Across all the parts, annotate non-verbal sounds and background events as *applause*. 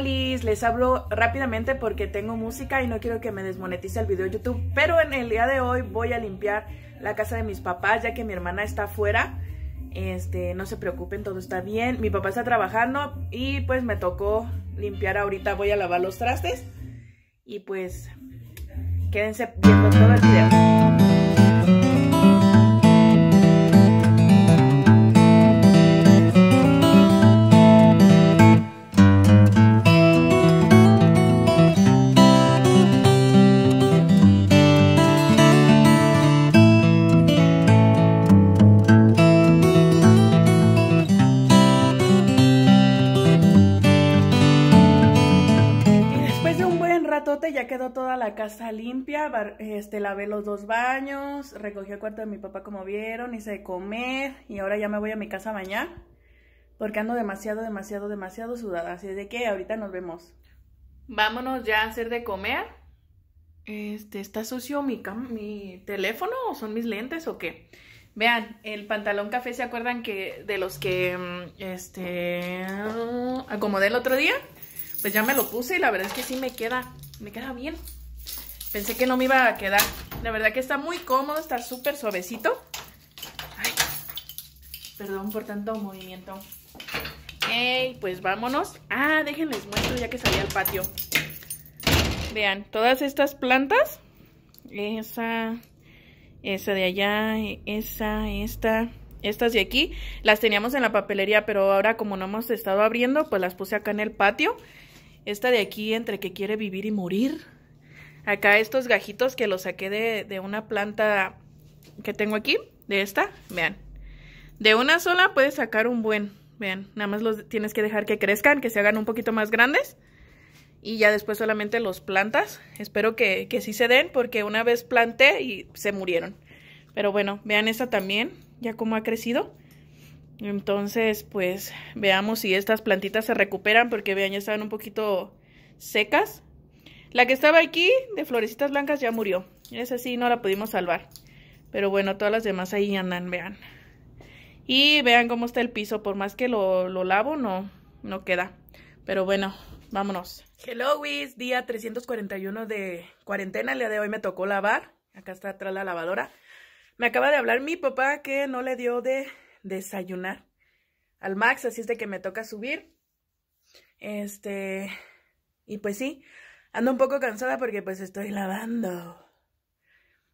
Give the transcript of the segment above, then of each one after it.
les hablo rápidamente porque tengo música y no quiero que me desmonetice el video de YouTube, pero en el día de hoy voy a limpiar la casa de mis papás ya que mi hermana está afuera. Este, no se preocupen, todo está bien. Mi papá está trabajando y pues me tocó limpiar ahorita. Voy a lavar los trastes y pues quédense viendo todo el video. ve los dos baños, recogí el cuarto de mi papá como vieron, hice de comer y ahora ya me voy a mi casa a bañar porque ando demasiado, demasiado, demasiado sudada. Así de que ahorita nos vemos. Vámonos ya a hacer de comer. Este, ¿está sucio mi, mi teléfono o son mis lentes o qué? Vean, el pantalón café, ¿se acuerdan que de los que mm, este acomodé el otro día? Pues ya me lo puse y la verdad es que sí me queda, me queda bien. Pensé que no me iba a quedar. La verdad que está muy cómodo, está súper suavecito. perdón por tanto movimiento. Hey, pues vámonos. Ah, déjenles muestro ya que salí al patio. Vean, todas estas plantas. Esa, esa de allá, esa, esta, estas de aquí. Las teníamos en la papelería, pero ahora como no hemos estado abriendo, pues las puse acá en el patio. Esta de aquí, entre que quiere vivir y morir Acá estos gajitos que los saqué de, una planta que tengo aquí, de esta, vean. De una sola puedes sacar un buen, vean, nada más los tienes que dejar que crezcan, que se hagan un poquito más grandes. Y ya después solamente los plantas. Espero que, que sí se den porque una vez planté y se murieron. Pero bueno, vean esta también, ya cómo ha crecido. Entonces, pues veamos si estas plantitas se recuperan porque vean, ya están un poquito secas. La que estaba aquí, de florecitas blancas, ya murió. Esa sí no la pudimos salvar. Pero bueno, todas las demás ahí andan, vean. Y vean cómo está el piso. Por más que lo, lo lavo, no, no queda. Pero bueno, vámonos. Hello, Wiz. Día 341 de cuarentena. El día de hoy me tocó lavar. Acá está atrás la lavadora. Me acaba de hablar mi papá que no le dio de desayunar al Max. Así es de que me toca subir. Este... Y pues sí, Ando un poco cansada porque pues estoy lavando.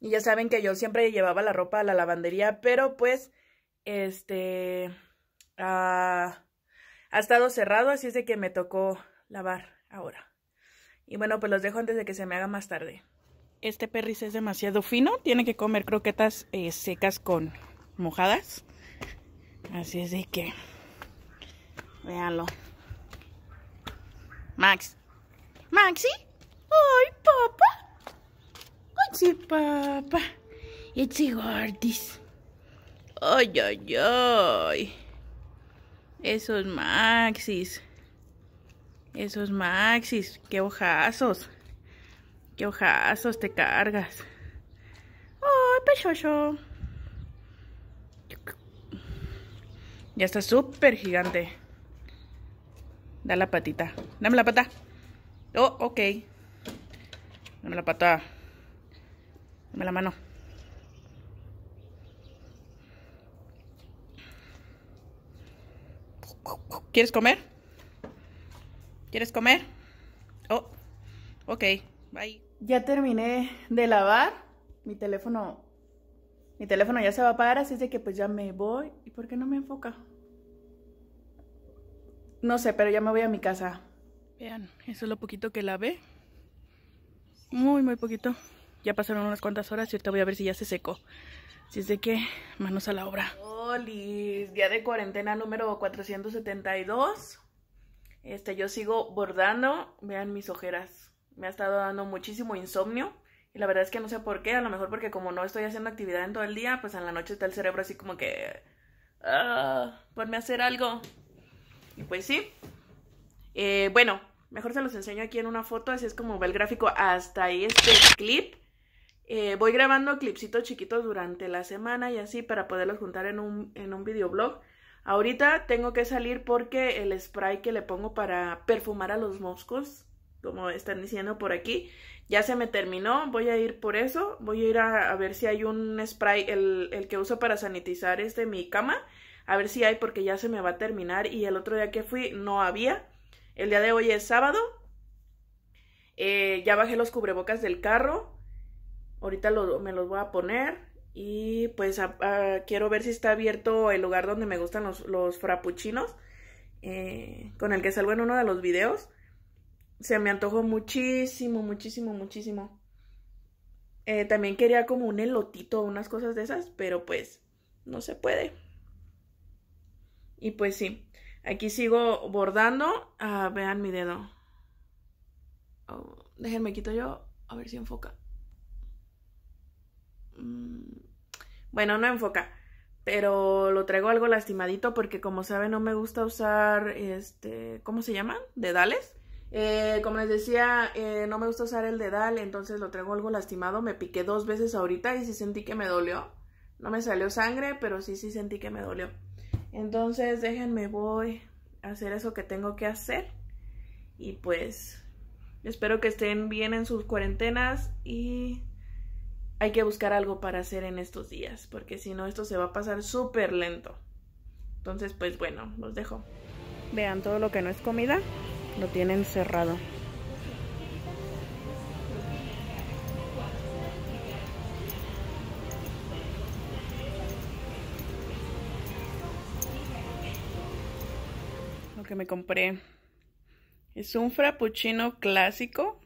Y ya saben que yo siempre llevaba la ropa a la lavandería, pero pues, este, ah, ha estado cerrado, así es de que me tocó lavar ahora. Y bueno, pues los dejo antes de que se me haga más tarde. Este perris es demasiado fino, tiene que comer croquetas eh, secas con mojadas. Así es de que, véanlo. Max, Maxi. Ay, papá. Ay, papá. It's gordis. Ay, ay, ay. Esos maxis. Esos maxis. Qué ojazos. Qué ojazos te cargas. Ay, pechocho. Ya está súper gigante. Da la patita. Dame la pata. Oh, ok. Dame la patada, Dame la mano. ¿Quieres comer? ¿Quieres comer? Oh, ok. Bye. Ya terminé de lavar. Mi teléfono... Mi teléfono ya se va a apagar, así es de que pues ya me voy. ¿Y por qué no me enfoca? No sé, pero ya me voy a mi casa. Vean, eso es lo poquito que ve. Muy, muy poquito. Ya pasaron unas cuantas horas y ahorita voy a ver si ya se secó. Si es de qué, manos a la obra. Holis, día de cuarentena número 472. Este, yo sigo bordando. Vean mis ojeras. Me ha estado dando muchísimo insomnio. Y la verdad es que no sé por qué. A lo mejor porque como no estoy haciendo actividad en todo el día, pues en la noche está el cerebro así como que... ¡Ah! ponme hacer algo. Y pues sí. Eh, bueno, Mejor se los enseño aquí en una foto, así es como va el gráfico hasta ahí este clip. Eh, voy grabando clipsitos chiquitos durante la semana y así para poderlos juntar en un, en un videoblog. Ahorita tengo que salir porque el spray que le pongo para perfumar a los moscos, como están diciendo por aquí, ya se me terminó. Voy a ir por eso. Voy a ir a, ver si hay un spray, el, el, que uso para sanitizar este mi cama. A ver si hay porque ya se me va a terminar y el otro día que fui no había. El día de hoy es sábado. Eh, ya bajé los cubrebocas del carro. Ahorita me los voy a poner. Y pues quiero ver si está abierto el lugar donde me gustan los, los frappuccinos. Eh, con el que salgo en uno de los videos. Se me antojó muchísimo, muchísimo, muchísimo. Eh, también quería como un elotito o unas cosas de esas, pero pues no se puede. Y pues sí. Aquí sigo bordando. Ah, vean mi dedo. Oh, déjenme quito yo. A ver si enfoca. Mm, bueno, no enfoca. Pero lo traigo algo lastimadito porque como saben no me gusta usar este... ¿Cómo se llaman? ¿Dedales? Eh, como les decía, eh, no me gusta usar el dedal, entonces lo traigo algo lastimado. Me piqué dos veces ahorita y sí sentí que me dolió. No me salió sangre, pero sí, sí sentí que me dolió. Entonces déjenme voy a hacer eso que tengo que hacer. Y pues espero que estén bien en sus cuarentenas y hay que buscar algo para hacer en estos días, porque si no esto se va a pasar súper lento. Entonces pues bueno, los dejo. Vean todo lo que no es comida, lo tienen cerrado. que me compré. Es un frappuccino clásico.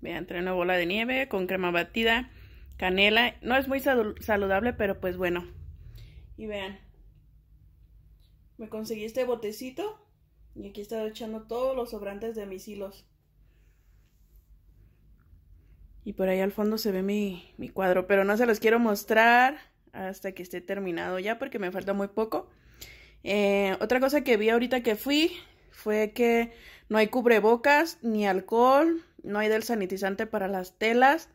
Vean, trae una bola de nieve con crema batida, canela. No es muy saludable, pero pues bueno. Y vean, me conseguí este botecito y aquí estoy echando todos los sobrantes de mis hilos. Y por ahí al fondo se ve mi, mi cuadro, pero no se los quiero mostrar hasta que esté terminado ya porque me falta muy poco. Eh, otra cosa que vi ahorita que fui fue que no hay cubrebocas ni alcohol, no hay del sanitizante para las telas.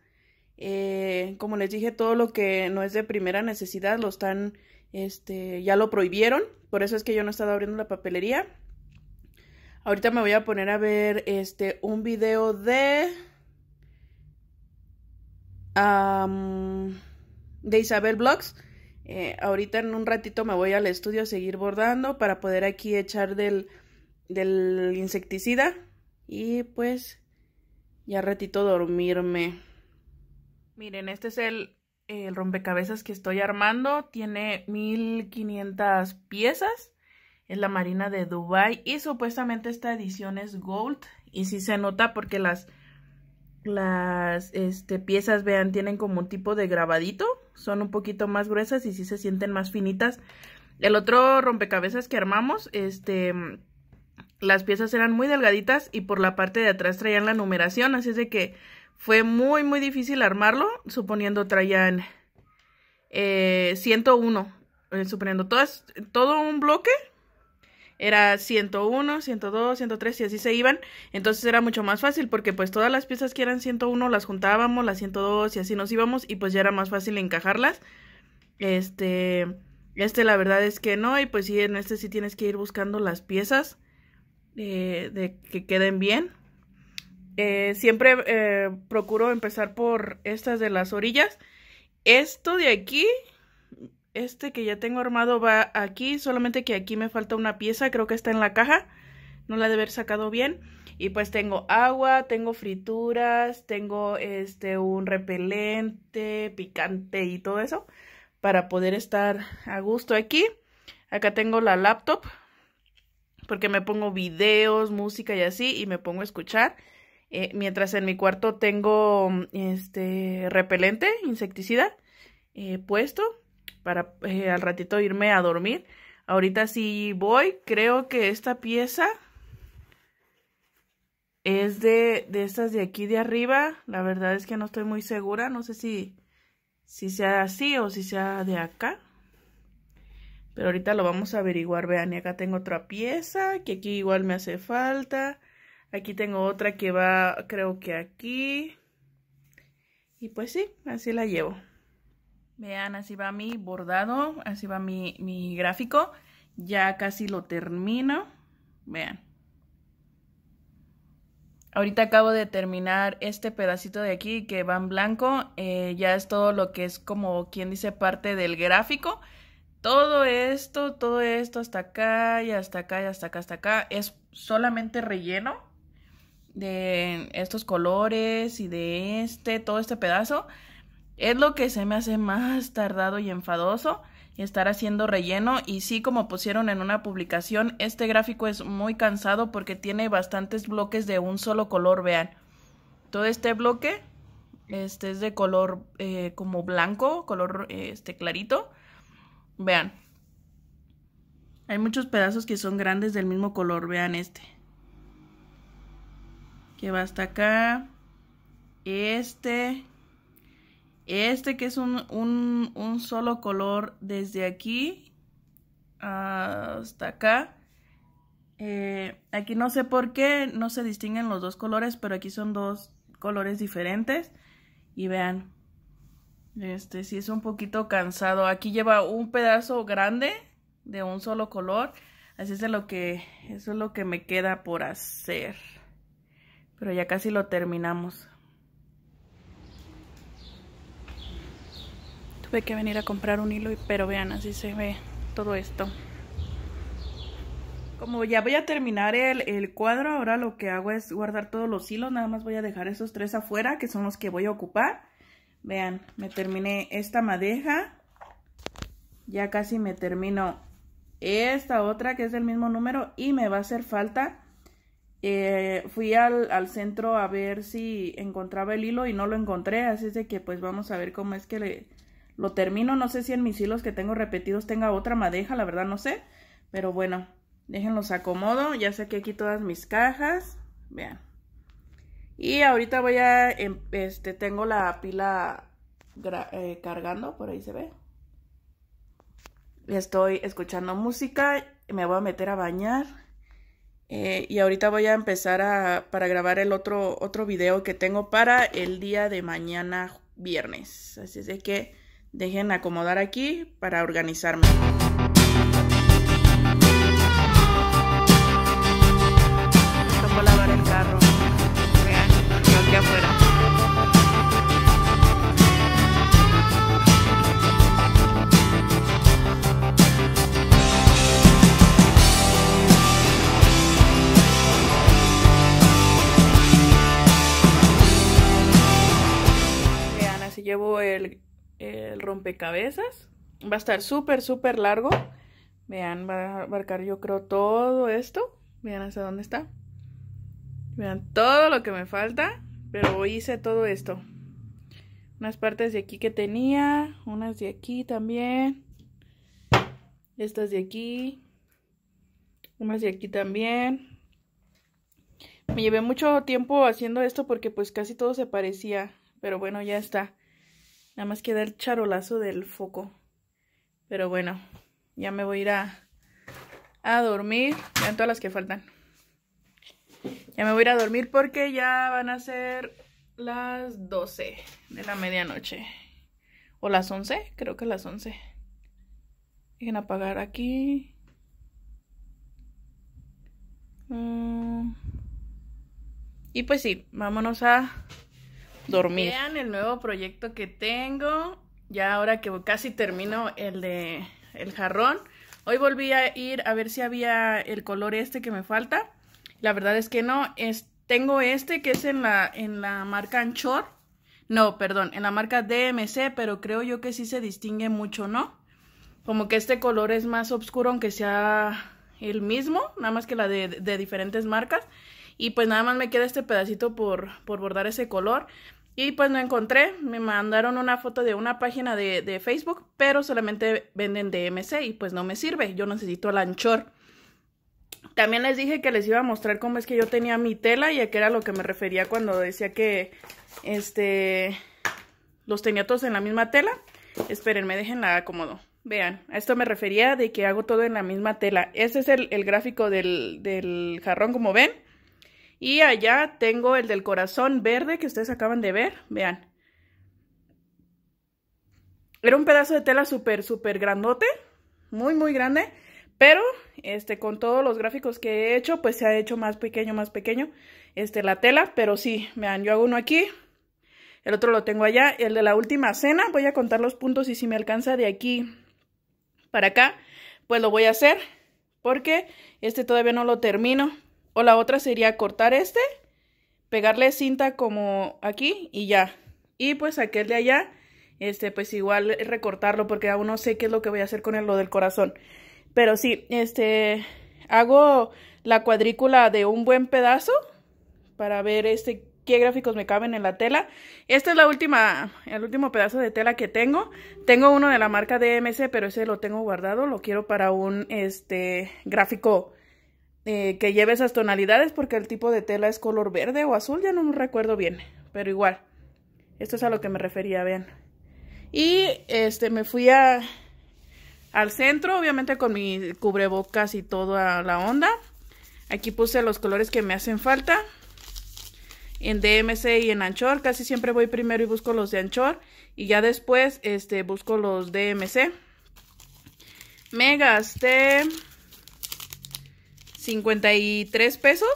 Eh, como les dije, todo lo que no es de primera necesidad lo están, este, ya lo prohibieron. Por eso es que yo no he estado abriendo la papelería. Ahorita me voy a poner a ver este un video de de Isabel Vlogs eh, ahorita en un ratito me voy al estudio a seguir bordando para poder aquí echar del, del insecticida y pues ya ratito dormirme. Miren, este es el, rompecabezas que estoy armando. Tiene 1500 piezas. Es la Marina de Dubai y supuestamente esta edición es gold. Y si se nota porque las, las este, piezas, vean, tienen como un tipo de grabadito son un poquito más gruesas y sí se sienten más finitas. El otro rompecabezas que armamos, este, las piezas eran muy delgaditas y por la parte de atrás traían la numeración, así es de que fue muy, muy difícil armarlo, suponiendo traían eh, 101, eh, suponiendo todo un bloque era 101, 102, 103 y así se iban. Entonces era mucho más fácil porque pues todas las piezas que eran 101 las juntábamos, las 102 y así nos íbamos y pues ya era más fácil encajarlas. Este, este la verdad es que no y pues sí, en este sí tienes que ir buscando las piezas eh, de que queden bien. Eh, siempre eh, procuro empezar por estas de las orillas. Esto de aquí este que ya tengo armado va aquí, solamente que aquí me falta una pieza, creo que está en la caja, no la de haber sacado bien. Y pues tengo agua, tengo frituras, tengo este un repelente, picante y todo eso para poder estar a gusto aquí. Acá tengo la laptop porque me pongo videos, música y así y me pongo a escuchar. Eh, mientras en mi cuarto tengo este repelente, insecticida eh, puesto para eh, al ratito irme a dormir. Ahorita sí voy, creo que esta pieza es de, de estas de aquí de arriba. La verdad es que no estoy muy segura, no sé si, si sea así o si sea de acá. Pero ahorita lo vamos a averiguar, vean, y acá tengo otra pieza que aquí igual me hace falta. Aquí tengo otra que va, creo que aquí. Y pues sí, así la llevo. Vean, así va mi bordado, así va mi, gráfico. Ya casi lo termino. Vean. Ahorita acabo de terminar este pedacito de aquí que va en blanco. Eh, ya es todo lo que es como quien dice parte del gráfico. Todo esto, todo esto hasta acá y hasta acá y hasta acá, hasta acá. Es solamente relleno de estos colores y de este, todo este pedazo. Es lo que se me hace más tardado y enfadoso y estar haciendo relleno y sí como pusieron en una publicación este gráfico es muy cansado porque tiene bastantes bloques de un solo color vean todo este bloque este es de color eh, como blanco color este clarito vean hay muchos pedazos que son grandes del mismo color vean este que va hasta acá este este que es un, solo color desde aquí hasta acá. Eh, aquí no sé por qué no se distinguen los dos colores, pero aquí son dos colores diferentes. Y vean, este sí es un poquito cansado. Aquí lleva un pedazo grande de un solo color. Así es lo que, eso es lo que me queda por hacer. Pero ya casi lo terminamos. tuve que venir a comprar un hilo pero vean así se ve todo esto como ya voy a terminar el, cuadro ahora lo que hago es guardar todos los hilos nada más voy a dejar esos tres afuera que son los que voy a ocupar vean me terminé esta madeja ya casi me termino esta otra que es del mismo número y me va a hacer falta eh, fui al, al, centro a ver si encontraba el hilo y no lo encontré así es de que pues vamos a ver cómo es que le lo termino. No sé si en mis hilos que tengo repetidos tenga otra madeja, la verdad no sé. Pero bueno, déjenlos acomodo. Ya saqué aquí todas mis cajas. Vean. Y ahorita voy a, em, este, tengo la pila eh, cargando, por ahí se ve. Estoy escuchando música, me voy a meter a bañar. Eh, y ahorita voy a empezar a, para grabar el otro, otro video que tengo para el día de mañana viernes. Así es de que Dejen acomodar aquí para organizarme. el rompecabezas. Va a estar súper, súper largo. Vean, va a abarcar yo creo todo esto. Vean hasta dónde está. Vean todo lo que me falta. Pero hice todo esto. Unas partes de aquí que tenía. Unas de aquí también. Estas de aquí. Unas de aquí también. Me llevé mucho tiempo haciendo esto porque pues casi todo se parecía. Pero bueno, ya está. Nada más queda el charolazo del foco. Pero bueno, ya me voy a ir a, dormir. Vean todas las que faltan. Ya me voy a ir a dormir porque ya van a ser las 12 de la medianoche. O las 11, creo que las 11. Dejen apagar aquí. Mm. y pues sí, vámonos a *laughs* dormir. Vean el nuevo proyecto que tengo. Ya ahora que casi termino el de el jarrón. Hoy volví a ir a ver si había el color este que me falta. La verdad es que no. Es, tengo este que es en la, en la marca Anchor. No, perdón, en la marca DMC, pero creo yo que sí se distingue mucho, ¿no? Como que este color es más oscuro, aunque sea el mismo, nada más que la de, diferentes marcas. Y pues nada más me queda este pedacito por, por bordar ese color. Y pues no encontré, me mandaron una foto de una página de, Facebook, pero solamente venden DMC y pues no me sirve, yo necesito el anchor. También les dije que les iba a mostrar cómo es que yo tenía mi tela y a qué era lo que me refería cuando decía que este los tenía todos en la misma tela. Esperen, me dejen la acomodo. Vean, a esto me refería de que hago todo en la misma tela. Este es el, el gráfico del, del jarrón, como ven. Y allá tengo el del corazón verde que ustedes acaban de ver, vean. Era un pedazo de tela súper, súper grandote, muy, muy grande, pero este, con todos los gráficos que he hecho, pues se ha hecho más pequeño, más pequeño este, la tela, pero sí, vean, yo hago uno aquí, el otro lo tengo allá, el de la última cena, voy a contar los puntos y si me alcanza de aquí para acá, pues lo voy a hacer, porque este todavía no lo termino, o la otra sería cortar este, pegarle cinta como aquí y ya. Y pues aquel de allá, este, pues igual recortarlo porque aún no sé qué es lo que voy a hacer con el, lo del corazón. Pero sí, este, hago la cuadrícula de un buen pedazo para ver este qué gráficos me caben en la tela. Este es la última, el último pedazo de tela que tengo. Tengo uno de la marca DMC, pero ese lo tengo guardado. Lo quiero para un este, gráfico eh, que lleve esas tonalidades porque el tipo de tela es color verde o azul, ya no me recuerdo bien, pero igual. Esto es a lo que me refería, vean. Y este me fui a, al centro, obviamente con mi cubrebocas y toda la onda. Aquí puse los colores que me hacen falta. En DMC y en Anchor, casi siempre voy primero y busco los de Anchor y ya después este busco los DMC. Me gasté 53 pesos.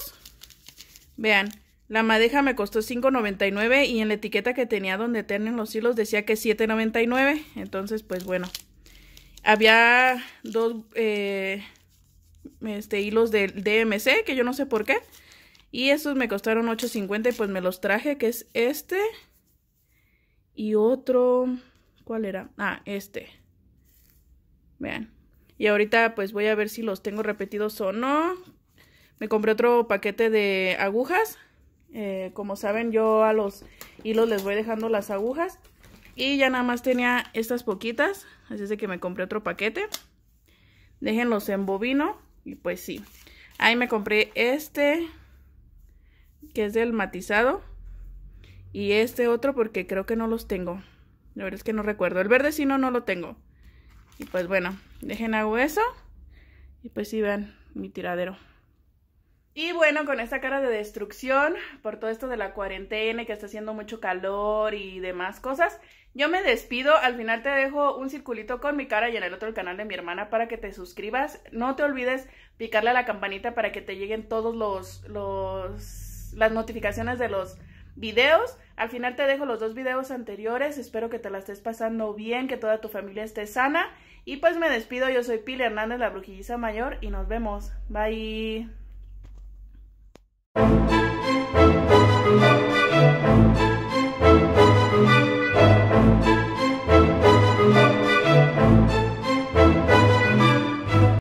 Vean, la madeja me costó 5.99 y en la etiqueta que tenía donde tienen los hilos decía que 7.99. Entonces, pues bueno, había dos eh, este, hilos del DMC que yo no sé por qué. Y esos me costaron 8.50 y pues me los traje, que es este. Y otro, ¿cuál era? Ah, este. Vean, y ahorita pues voy a ver si los tengo repetidos o no. Me compré otro paquete de agujas. Eh, como saben yo a los hilos les voy dejando las agujas. Y ya nada más tenía estas poquitas. Así es de que me compré otro paquete. Déjenlos en bovino. Y pues sí. Ahí me compré este. Que es del matizado. Y este otro porque creo que no los tengo. La verdad es que no recuerdo. El verde sí no, no lo tengo. Y pues bueno, dejen hago eso. Y pues sí, vean mi tiradero. Y bueno, con esta cara de destrucción por todo esto de la cuarentena y que está haciendo mucho calor y demás cosas, yo me despido. Al final te dejo un circulito con mi cara y en el otro canal de mi hermana para que te suscribas. No te olvides picarle a la campanita para que te lleguen todos los, los las notificaciones de los videos. Al final te dejo los dos videos anteriores, espero que te la estés pasando bien, que toda tu familia esté sana. Y pues me despido, yo soy Pili Hernández, la brujilliza mayor, y nos vemos. Bye.